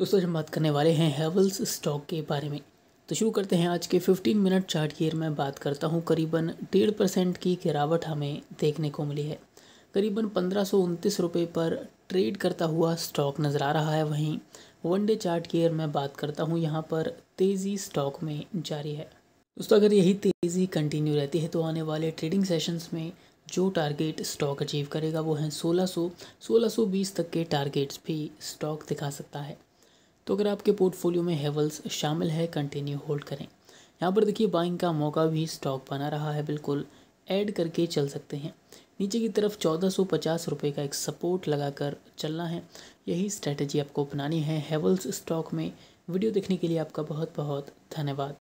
दोस्तों हम बात करने वाले हैं हेवल्स स्टॉक के बारे में तो शुरू करते हैं आज के 15 मिनट चार्ट की में बात करता हूँ करीबन डेढ़ परसेंट की गिरावट हमें देखने को मिली है करीबन पंद्रह सौ रुपये पर ट्रेड करता हुआ स्टॉक नज़र आ रहा है वहीं वन डे चार्ट की में बात करता हूँ यहाँ पर तेज़ी स्टॉक में जारी है दोस्तों अगर यही तेज़ी कंटिन्यू रहती है तो आने वाले ट्रेडिंग सेशंस में जो टारगेट स्टॉक अचीव करेगा वो हैं 1600 1620 तक के टारगेट्स भी स्टॉक दिखा सकता है तो अगर आपके पोर्टफोलियो में हेवल्स शामिल है कंटिन्यू होल्ड करें यहाँ पर देखिए बाइंग का मौका भी स्टॉक बना रहा है बिल्कुल ऐड करके चल सकते हैं नीचे की तरफ चौदह सौ पचास रुपये का एक सपोर्ट लगाकर चलना है यही स्ट्रेटजी आपको अपनानी है हेवल्स स्टॉक में वीडियो देखने के लिए आपका बहुत बहुत धन्यवाद